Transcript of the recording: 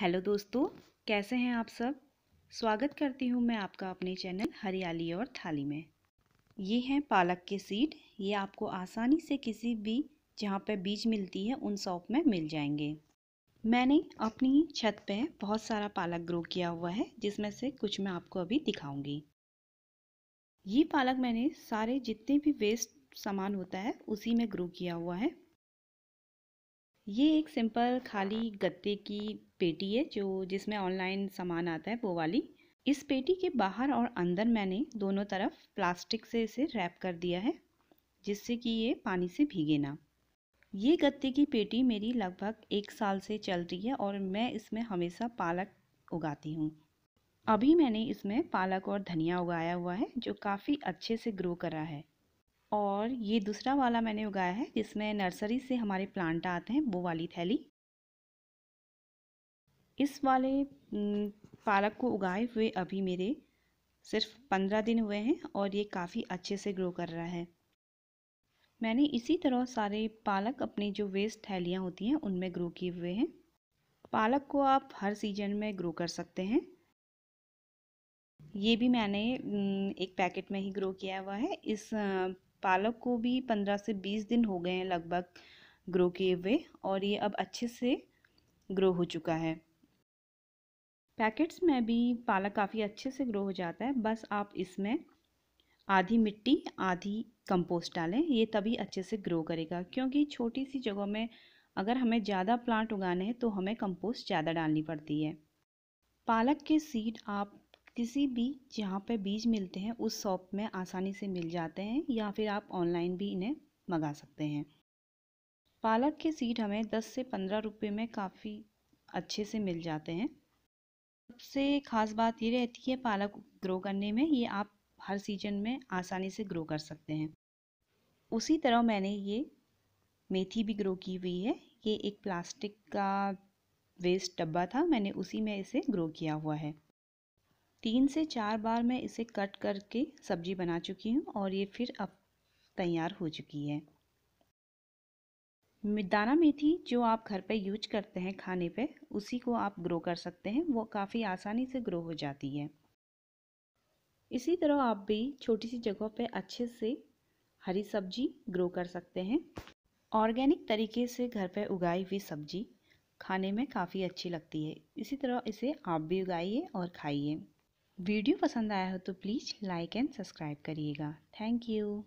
hello दोस्तों कैसे हैं आप सब स्वागत करती हूं मैं आपका अपने चैनल हरियाली और थाली में ये हैं पालक के सीड ये आपको आसानी से किसी भी जहां पर बीज मिलती है उन शॉप में मिल जाएंगे मैंने अपनी छत पे बहुत सारा पालक ग्रो किया हुआ है जिसमें से कुछ मैं आपको अभी दिखाऊंगी ये पालक मैंने सारे जितने भी वेस्ट सामान होता है उसी में ग्रो किया हुआ है ये एक सिंपल खाली गत्ते की पेटी है जो जिसमें ऑनलाइन सामान आता है वो वाली इस पेटी के बाहर और अंदर मैंने दोनों तरफ प्लास्टिक से इसे रैप कर दिया है जिससे कि ये पानी से भीगे ना ये गत्ते की पेटी मेरी लगभग एक साल से चल रही है और मैं इसमें हमेशा पालक उगाती हूँ अभी मैंने इसमें पालक और धनिया उगाया हुआ है जो काफ़ी अच्छे से ग्रो करा है और ये दूसरा वाला मैंने उगाया है जिसमें नर्सरी से हमारे प्लांट आते हैं वो वाली थैली इस वाले पालक को उगाए हुए अभी मेरे सिर्फ पंद्रह दिन हुए हैं और ये काफ़ी अच्छे से ग्रो कर रहा है मैंने इसी तरह सारे पालक अपनी जो वेस्ट थैलियाँ होती हैं उनमें ग्रो किए हुए हैं पालक को आप हर सीजन में ग्रो कर सकते हैं ये भी मैंने एक पैकेट में ही ग्रो किया हुआ है इस पालक को भी पंद्रह से बीस दिन हो गए हैं लगभग ग्रो किए हुए और ये अब अच्छे से ग्रो हो चुका है पैकेट्स में भी पालक काफ़ी अच्छे से ग्रो हो जाता है बस आप इसमें आधी मिट्टी आधी कंपोस्ट डालें ये तभी अच्छे से ग्रो करेगा क्योंकि छोटी सी जगह में अगर हमें ज़्यादा प्लांट उगाने हैं तो हमें कंपोस्ट ज़्यादा डालनी पड़ती है पालक के सीड आप किसी भी जहाँ पे बीज मिलते हैं उस शॉप में आसानी से मिल जाते हैं या फिर आप ऑनलाइन भी इन्हें मंगा सकते हैं पालक के सीड हमें 10 से 15 रुपए में काफ़ी अच्छे से मिल जाते हैं सबसे ख़ास बात ये रहती है पालक ग्रो करने में ये आप हर सीजन में आसानी से ग्रो कर सकते हैं उसी तरह मैंने ये मेथी भी ग्रो की हुई है ये एक प्लास्टिक का वेस्ट डब्बा था मैंने उसी में इसे ग्रो किया हुआ है तीन से चार बार मैं इसे कट करके सब्जी बना चुकी हूँ और ये फिर अब तैयार हो चुकी है दाना मेथी जो आप घर पे यूज करते हैं खाने पे उसी को आप ग्रो कर सकते हैं वो काफ़ी आसानी से ग्रो हो जाती है इसी तरह आप भी छोटी सी जगह पे अच्छे से हरी सब्जी ग्रो कर सकते हैं ऑर्गेनिक तरीके से घर पे उगाई हुई सब्जी खाने में काफ़ी अच्छी लगती है इसी तरह इसे आप भी उगाइए और खाइए वीडियो पसंद आया हो तो प्लीज़ लाइक एंड सब्सक्राइब करिएगा थैंक यू